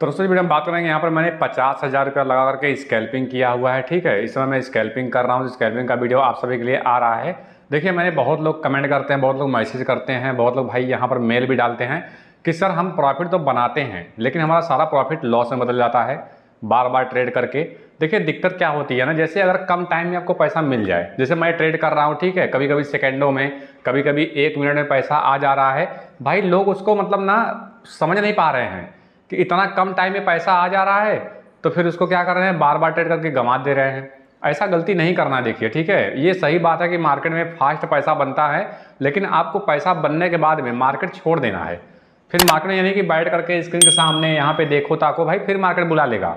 तो दोस्तों जी हम बात करेंगे यहाँ पर मैंने पचास हज़ार रुपया लगा करके स्कैल्पिंग किया हुआ है ठीक है इस समय मैं स्कैल्पिंग कर रहा हूँ स्कैल्पिंग का वीडियो आप सभी के लिए आ रहा है देखिए मैंने बहुत लोग कमेंट करते हैं बहुत लोग मैसेज करते हैं बहुत लोग भाई यहाँ पर मेल भी डालते हैं कि सर हम प्रॉफिट तो बनाते हैं लेकिन हमारा सारा प्रॉफिट लॉस में बदल जाता है बार बार ट्रेड करके देखिए दिक्कत क्या होती है ना जैसे अगर कम टाइम में आपको पैसा मिल जाए जैसे मैं ट्रेड कर रहा हूँ ठीक है कभी कभी सेकेंडों में कभी कभी एक मिनट में पैसा आ जा रहा है भाई लोग उसको मतलब ना समझ नहीं पा रहे हैं कि इतना कम टाइम में पैसा आ जा रहा है तो फिर उसको क्या कर रहे हैं बार बार ट्रेड करके गंवा दे रहे हैं ऐसा गलती नहीं करना देखिए ठीक है ये सही बात है कि मार्केट में फास्ट पैसा बनता है लेकिन आपको पैसा बनने के बाद में मार्केट छोड़ देना है फिर मार्केट में यानी कि बैठ करके स्क्रीन के सामने यहाँ पे देखो ताको भाई फिर मार्केट बुला लेगा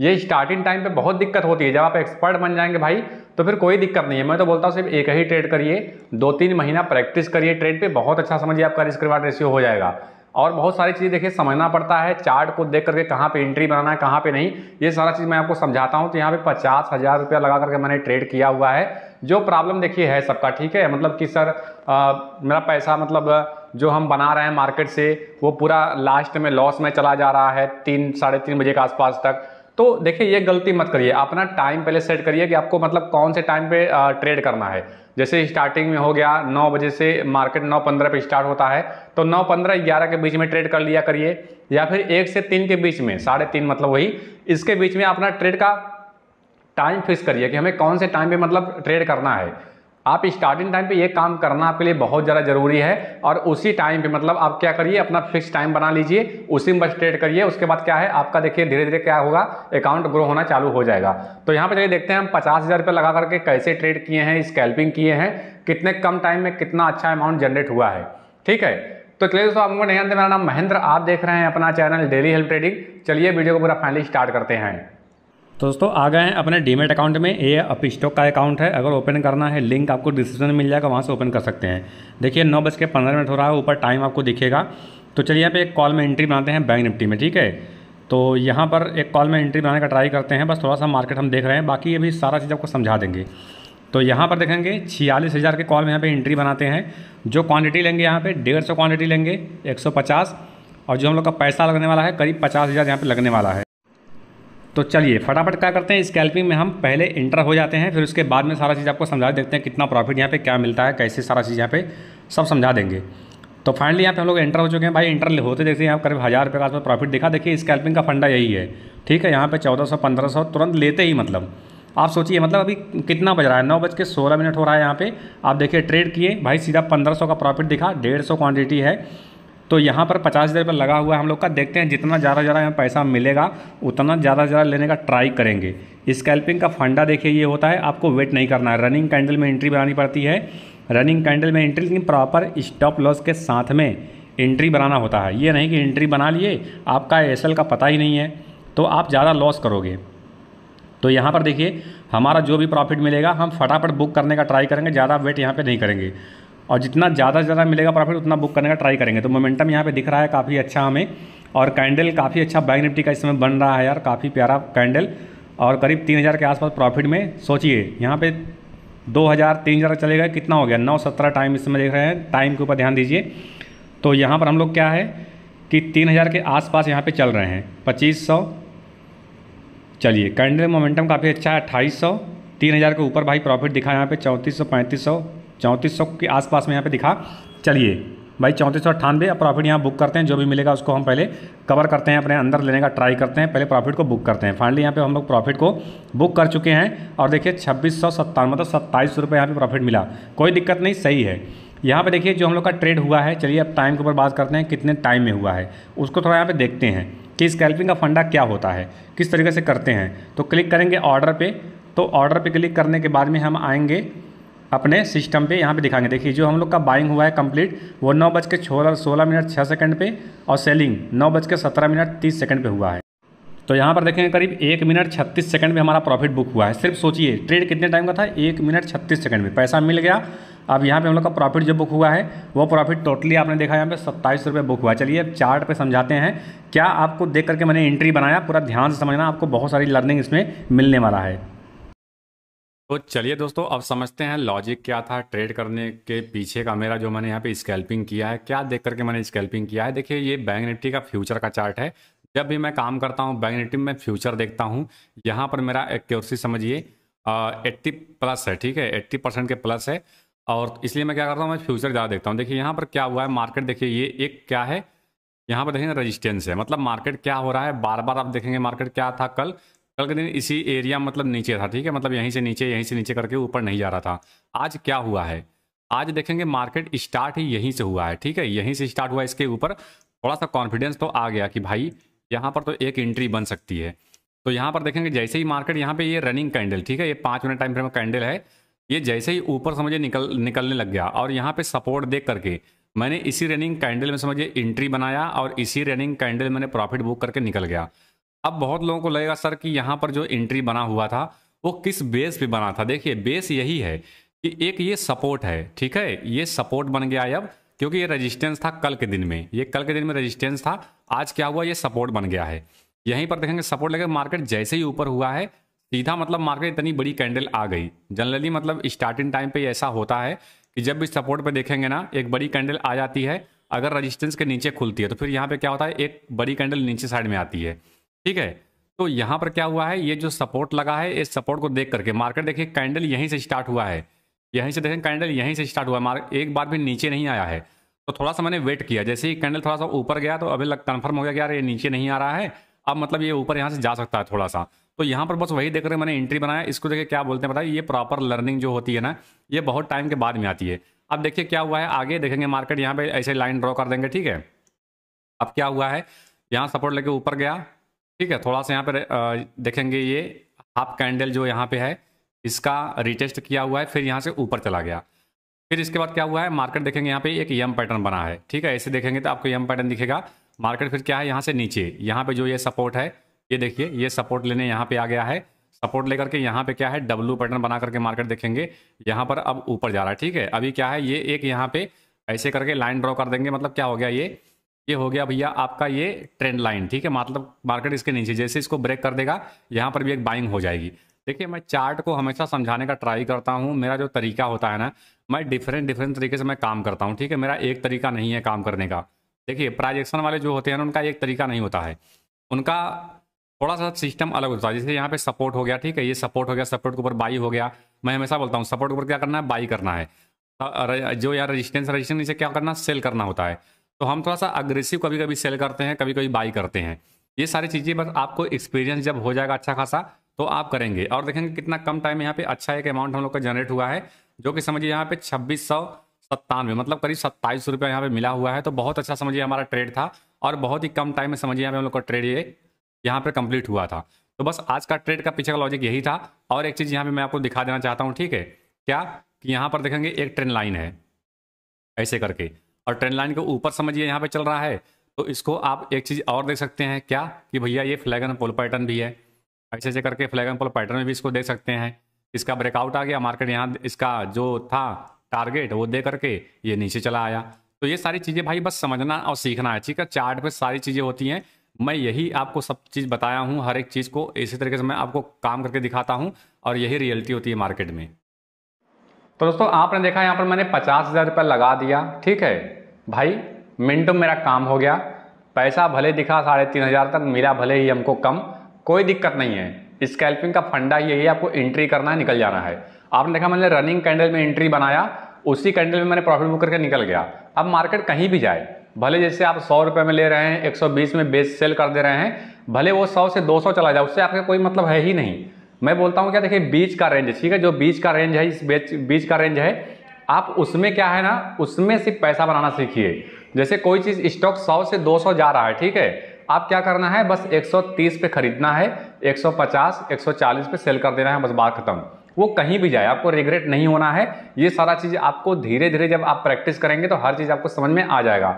ये स्टार्टिंग टाइम पे बहुत दिक्कत होती है जब आप एक्सपर्ट बन जाएंगे भाई तो फिर कोई दिक्कत नहीं है मैं तो बोलता हूँ सिर्फ एक ही ट्रेड करिए दो तीन महीना प्रैक्टिस करिए ट्रेड पे बहुत अच्छा समझिए आपका रिस्क रिवार्ड रेशियो हो जाएगा और बहुत सारी चीज़ें देखिए समझना पड़ता है चार्ट को देख करके कहाँ पे एंट्री बनाना है कहाँ पे नहीं ये सारा चीज़ मैं आपको समझाता हूँ तो यहाँ पे पचास हज़ार रुपया लगा करके मैंने ट्रेड किया हुआ है जो प्रॉब्लम देखिए है सबका ठीक है मतलब कि सर आ, मेरा पैसा मतलब जो हम बना रहे हैं मार्केट से वो पूरा लास्ट में लॉस में चला जा रहा है तीन साढ़े तीन बजे के आसपास तक तो देखिए ये गलती मत करिए अपना टाइम पहले सेट करिए कि आपको मतलब कौन से टाइम पे ट्रेड करना है जैसे स्टार्टिंग में हो गया 9 बजे से मार्केट 9:15 पे स्टार्ट होता है तो 9:15 11 के बीच में ट्रेड कर लिया करिए या फिर एक से तीन के बीच में साढ़े तीन मतलब वही इसके बीच में अपना ट्रेड का टाइम फिक्स करिए कि हमें कौन से टाइम पर मतलब ट्रेड करना है आप स्टार्टिंग टाइम पे ये काम करना आपके लिए बहुत ज़्यादा ज़रूरी है और उसी टाइम पे मतलब आप क्या करिए अपना फिक्स टाइम बना लीजिए उसी में बस ट्रेड करिए उसके बाद क्या है आपका देखिए धीरे धीरे क्या होगा अकाउंट ग्रो होना चालू हो जाएगा तो यहाँ पर चलिए देखते हैं हम पचास हज़ार लगा करके कैसे ट्रेड किए हैं स्कैल्पिंग किए हैं कितने कम टाइम में कितना अच्छा अमाउंट जनरेट हुआ है ठीक है तो चलिए दोस्तों आप नहीं जानते मेरा नाम महेंद्र आप देख रहे हैं अपना चैनल डेली हेल्प ट्रेडिंग चलिए वीडियो को पूरा फाइनली स्टार्ट करते हैं तो दोस्तों आ गए हैं अपने डीमेट अकाउंट में ये अप स्टॉक का अकाउंट है अगर ओपन करना है लिंक आपको डिस्क्रिप्शन में मिल जाएगा वहाँ से ओपन कर सकते हैं देखिए नौ बज के पंद्रह मिनट हो रहा है ऊपर टाइम आपको दिखेगा तो चलिए यहाँ पे एक कॉल में एंट्री बनाते हैं बैंक निफ्टी में ठीक है तो यहाँ पर एक कॉल में एंट्री बनाने का ट्राई करते हैं बस थोड़ा सा मार्केट हम देख रहे हैं बाकी अभी सारा चीज़ आपको समझा देंगे तो यहाँ पर देखेंगे छियालीस हज़ार के कॉल में यहाँ पर एंट्री बनाते हैं जो क्वान्टिटी लेंगे यहाँ पर डेढ़ सौ क्वांटिटी लेंगे एक और जो हम लोग का पैसा लगने वाला है करीब पचास हज़ार यहाँ पर लगने वाला है तो चलिए फटाफट क्या करते हैं स्कैल्पिंग में हम पहले इंटर हो जाते हैं फिर उसके बाद में सारा चीज़ आपको समझा देखते हैं कितना प्रॉफिट यहाँ पे क्या मिलता है कैसे सारा चीज़ यहाँ पे सब समझा देंगे तो फाइनली यहाँ पे हम लोग एंटर हो चुके हैं भाई इंटर होते देखते हैं यहाँ करीब हज़ार रुपये का प्रॉफिट दिखा देखिए स्कैल्पिंग का फंडा यही है ठीक है यहाँ पे चौदह सौ पंद्रह सौ तुरंत लेते ही मतलब आप सोचिए मतलब अभी कितना बज रहा है नौ बज के सोलह मिनट हो रहा है यहाँ पे आप देखिए ट्रेड किए भाई सीधा पंद्रह सौ का प्रॉफिट दिखा डेढ़ सौ क्वान्टिटी है तो यहाँ पर पचास हज़ार रुपये लगा हुआ है हम लोग का देखते हैं जितना ज़्यादा ज़्यादा यहाँ पैसा मिलेगा उतना ज़्यादा ज़्यादा लेने का ट्राई करेंगे स्कैल्पिंग का फंडा देखिए ये होता है आपको वेट नहीं करना है रनिंग कैंडल में एंट्री बनानी पड़ती है रनिंग कैंडल में एंट्री लेकिन प्रॉपर स्टॉप लॉस के साथ में एंट्री बनाना होता है ये नहीं कि एंट्री बना लिए आपका एस का पता ही नहीं है तो आप ज़्यादा लॉस करोगे तो यहाँ पर देखिए हमारा जो भी प्रॉफिट मिलेगा हम फटाफट बुक करने का ट्राई करेंगे ज़्यादा वेट यहाँ पे नहीं करेंगे और जितना ज़्यादा से ज़्यादा मिलेगा प्रॉफिट उतना बुक करने का ट्राई करेंगे तो मोमेंटम यहाँ पे दिख रहा है काफ़ी अच्छा हमें और कैंडल काफ़ी अच्छा बैंक निफ्टी का इस समय बन रहा है यार काफ़ी प्यारा कैंडल और करीब तीन हज़ार के आसपास प्रॉफिट में सोचिए यहाँ पर दो हज़ार तीन हज़ार चलेगा कितना हो गया नौ सत्रह टाइम इस समय देख रहे हैं टाइम के ऊपर ध्यान दीजिए तो यहाँ पर हम लोग क्या है कि तीन हज़ार के आसपास यहाँ पर चल रहे हैं पच्चीस सौ चलिए कैंडल मोमेंटम काफ़ी अच्छा है अट्ठाईस सौ तीन हज़ार के ऊपर भाई प्रॉफिट दिखा यहाँ पे चौंतीस सौ पैंतीस सौ चौंतीस के आसपास में यहाँ पे दिखा चलिए भाई चौंतीस सौ अट्ठानवे प्रॉफिट यहाँ बुक करते हैं जो भी मिलेगा उसको हम पहले कवर करते हैं अपने अंदर लेने का ट्राई करते हैं पहले प्रॉफिट को बुक करते हैं फाइनली यहाँ पे हम लोग प्रॉफिट को बुक कर चुके हैं और देखिए छब्बीस सौ सत्तानवे मतलब सत्ताईस सौ रुपये यहाँ पर प्रॉफिट मिला कोई दिक्कत नहीं सही है यहाँ पे देखिए जो हम लोग का ट्रेड हुआ है चलिए अब टाइम के ऊपर बात करते हैं कितने टाइम में हुआ है उसको थोड़ा यहाँ पर देखते हैं कि स्कैल्पिंग का फंडा क्या होता है किस तरीके से करते हैं तो क्लिक करेंगे ऑर्डर पर तो ऑर्डर पर क्लिक करने के बाद में हम आएँगे अपने सिस्टम पे यहाँ पे दिखाएंगे देखिए जो हम लोग का बाइंग हुआ है कंप्लीट वो नौ बज के छोलह सोलह मिनट छः सेकंड पे और सेलिंग नौ बज के सत्रह मिनट तीस सेकंड पे हुआ है तो यहाँ पर देखेंगे करीब एक मिनट छत्तीस सेकंड में हमारा प्रॉफिट बुक हुआ है सिर्फ सोचिए ट्रेड कितने टाइम का था एक मिनट छत्तीस सेकंड में पैसा मिल गया अब यहाँ पे हम लोग का प्रॉफिट जो बुक हुआ है वो प्रॉफिट टोटली आपने देखा यहाँ पे सत्ताईस रुपये बुक हुआ चलिए अब चार्ट पे समझाते हैं क्या आपको देख करके मैंने एंट्री बनाया पूरा ध्यान से समझना आपको बहुत सारी लर्निंग इसमें मिलने वाला है तो चलिए दोस्तों अब समझते हैं लॉजिक क्या था ट्रेड करने के पीछे का मेरा जो मैंने यहाँ पे स्कैल्पिंग किया है क्या देख करके मैंने स्कैल्पिंग किया है देखिए ये बैंक निफ्टी का फ्यूचर का चार्ट है जब भी मैं काम करता हूँ बैंक निफ्टी में फ्यूचर देखता हूँ यहाँ पर मेरा एक्योरसी समझिए एट्टी प्लस है ठीक है एट्टी परसेंट के प्लस है और इसलिए मैं क्या करता हूँ मैं फ्यूचर ज़्यादा देखता हूँ देखिए यहाँ पर क्या हुआ है मार्केट देखिए ये एक क्या है यहाँ पर देखेंगे रजिस्टेंस है मतलब मार्केट क्या हो रहा है बार बार आप देखेंगे मार्केट क्या था कल कल के दिन इसी एरिया मतलब नीचे था ठीक है मतलब यहीं से नीचे यहीं से नीचे करके ऊपर नहीं जा रहा था आज क्या हुआ है आज देखेंगे मार्केट स्टार्ट ही यहीं से हुआ है ठीक है यहीं से स्टार्ट हुआ इसके ऊपर थोड़ा सा कॉन्फिडेंस तो आ गया कि भाई यहाँ पर तो एक एंट्री बन सकती है तो यहाँ पर देखेंगे जैसे ही मार्केट यहाँ पे ये रनिंग कैंडल ठीक है ये पाँच मिनट टाइम फ्रेम कैंडल है ये जैसे ही ऊपर समझिए निकल निकलने लग गया और यहाँ पे सपोर्ट देख करके मैंने इसी रनिंग कैंडल में समझिए एंट्री बनाया और इसी रनिंग कैंडल मैंने प्रॉफिट बुक करके निकल गया अब बहुत लोगों को लगेगा सर कि यहाँ पर जो एंट्री बना हुआ था वो किस बेस पे बना था देखिए बेस यही है कि एक ये सपोर्ट है ठीक है ये सपोर्ट बन गया है अब क्योंकि ये रेजिस्टेंस था कल के दिन में ये कल के दिन में रेजिस्टेंस था आज क्या हुआ ये सपोर्ट बन गया है यहीं पर देखेंगे सपोर्ट लेकर मार्केट जैसे ही ऊपर हुआ है सीधा मतलब मार्केट इतनी बड़ी कैंडल आ गई जनरली मतलब स्टार्टिंग टाइम पर ऐसा होता है कि जब भी सपोर्ट पर देखेंगे ना एक बड़ी कैंडल आ जाती है अगर रजिस्टेंस के नीचे खुलती है तो फिर यहाँ पर क्या होता है एक बड़ी कैंडल नीचे साइड में आती है ठीक है तो यहाँ पर क्या हुआ है ये जो सपोर्ट लगा है इस सपोर्ट को देख करके मार्केट देखिए कैंडल यहीं से स्टार्ट हुआ है यहीं से देखें कैंडल यहीं से स्टार्ट हुआ मार्केट एक बार भी नीचे नहीं आया है तो थोड़ा सा मैंने वेट किया जैसे ही कैंडल थोड़ा सा ऊपर गया तो अभी कन्फर्म हो गया कि यार ये नीचे नहीं आ रहा है अब मतलब ये ऊपर यहाँ से जा सकता है थोड़ा सा तो यहाँ पर बस वही देख रहे मैंने एंट्री बनाया इसको देखिए क्या बोलते हैं पता ये प्रॉपर लर्निंग जो होती है ना ये बहुत टाइम के बाद में आती है अब देखिए क्या हुआ है आगे देखेंगे मार्केट यहाँ पे ऐसे लाइन ड्रॉ कर देंगे ठीक है अब क्या हुआ है यहाँ सपोर्ट लेके ऊपर गया ठीक है थोड़ा सा यहाँ पर देखेंगे ये हाफ कैंडल जो यहाँ पे है इसका रिटेस्ट किया हुआ है फिर यहाँ से ऊपर चला गया फिर इसके बाद क्या हुआ है मार्केट देखेंगे यहाँ पे एक यम पैटर्न बना है ठीक है ऐसे देखेंगे तो आपको यम पैटर्न दिखेगा मार्केट फिर क्या है यहाँ से नीचे यहाँ पे जो ये सपोर्ट है ये देखिए ये सपोर्ट लेने यहाँ पे आ गया है सपोर्ट लेकर के यहाँ पे क्या है डब्लू पैटर्न बना करके मार्केट देखेंगे यहाँ पर अब ऊपर जा रहा है ठीक है अभी क्या है ये एक यहाँ पे ऐसे करके लाइन ड्रॉ कर देंगे मतलब क्या हो गया ये ये हो गया भैया आपका ये ट्रेंड लाइन ठीक है मतलब मार्केट इसके नीचे जैसे इसको ब्रेक कर देगा यहाँ पर भी एक बाइंग हो जाएगी देखिए मैं चार्ट को हमेशा समझाने का ट्राई करता हूँ मेरा जो तरीका होता है ना मैं डिफरेंट डिफरेंट तरीके से मैं काम करता हूँ ठीक है मेरा एक तरीका नहीं है काम करने का देखिए प्राइजेक्शन वाले जो होते हैं ना उनका एक तरीका नहीं होता है उनका थोड़ा सा सिस्टम अलग होता है जैसे यहाँ पे सपोर्ट हो गया ठीक है ये सपोर्ट हो गया सपोर्ट के ऊपर बाई हो गया मैं हमेशा बोलता हूँ सपोर्ट के ऊपर क्या करना है बाई करना है जो यहाँ रजिस्टेंस रजिस्टेंस इसे क्या करना सेल करना होता है तो हम थोड़ा सा अग्रेसिव कभी कभी सेल करते हैं कभी कभी बाई करते हैं ये सारी चीज़ें बस आपको एक्सपीरियंस जब हो जाएगा अच्छा खासा तो आप करेंगे और देखेंगे कितना कम टाइम यहाँ पे अच्छा एक अमाउंट हम लोग का जनरेट हुआ है जो कि समझिए यहाँ पे छब्बीस सौ सत्तानवे मतलब करीब सत्ताईस सौ रुपया यहाँ पे मिला हुआ है तो बहुत अच्छा समझिए हमारा ट्रेड था और बहुत ही कम टाइम में समझिए यहाँ पे हम लोग का ट्रेड ये यहाँ पर कंप्लीट हुआ था तो बस आज का ट्रेड का पीछे का लॉजिक यही था और एक चीज़ यहाँ पर मैं आपको दिखा देना चाहता हूँ ठीक है क्या कि यहाँ पर देखेंगे एक ट्रेन लाइन है ऐसे करके और ट्रेंड लाइन को ऊपर समझिए यहाँ पे चल रहा है तो इसको आप एक चीज़ और देख सकते हैं क्या कि भैया ये फ्लैगन पोल पैटर्न भी है ऐसे ऐसे करके फ्लैगन पोल पैटर्न में भी इसको देख सकते हैं इसका ब्रेकआउट आ गया मार्केट यहाँ इसका जो था टारगेट वो दे करके ये नीचे चला आया तो ये सारी चीज़ें भाई बस समझना और सीखना है ठीक है चार्ट पे सारी चीज़ें होती हैं मैं यही आपको सब चीज़ बताया हूँ हर एक चीज़ को इसी तरीके से मैं आपको काम करके दिखाता हूँ और यही रियलिटी होती है मार्केट में तो दोस्तों आपने देखा यहाँ पर मैंने पचास हज़ार रुपया लगा दिया ठीक है भाई मिनटों मेरा काम हो गया पैसा भले दिखा साढ़े तीन हज़ार तक मिला भले ही हमको कम कोई दिक्कत नहीं है स्कैल्पिंग का फंडा यही है आपको एंट्री करना है निकल जाना है आपने देखा मैंने रनिंग कैंडल में एंट्री बनाया उसी कैंडल में मैंने प्रॉफिट बुक करके निकल गया अब मार्केट कहीं भी जाए भले जैसे आप सौ रुपये में ले रहे हैं एक में बेच सेल कर दे रहे हैं भले वो सौ से दो चला जाए उससे आपका कोई मतलब है ही नहीं मैं बोलता हूँ क्या देखिए बीच का रेंज ठीक है जो बीच का रेंज है इस बेच बीच का रेंज है आप उसमें क्या है ना उसमें सिर्फ पैसा बनाना सीखिए जैसे कोई चीज़ स्टॉक सौ से दो सौ जा रहा है ठीक है आप क्या करना है बस 130 पे खरीदना है 150, 140 पे सेल कर देना है बस बात खत्म वो कहीं भी जाए आपको रिग्रेट नहीं होना है ये सारा चीज़ आपको धीरे धीरे जब आप प्रैक्टिस करेंगे तो हर चीज़ आपको समझ में आ जाएगा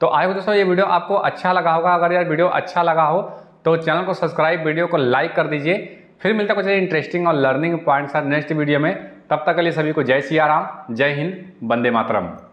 तो आए दोस्तों ये वीडियो आपको अच्छा लगा होगा अगर यार वीडियो अच्छा लगा हो तो चैनल को सब्सक्राइब वीडियो को लाइक कर दीजिए फिर मिलता कुछ इंटरेस्टिंग और लर्निंग पॉइंट्स नेक्स्ट वीडियो में तब तक के लिए सभी को जय सिया राम जय हिंद वंदे मातरम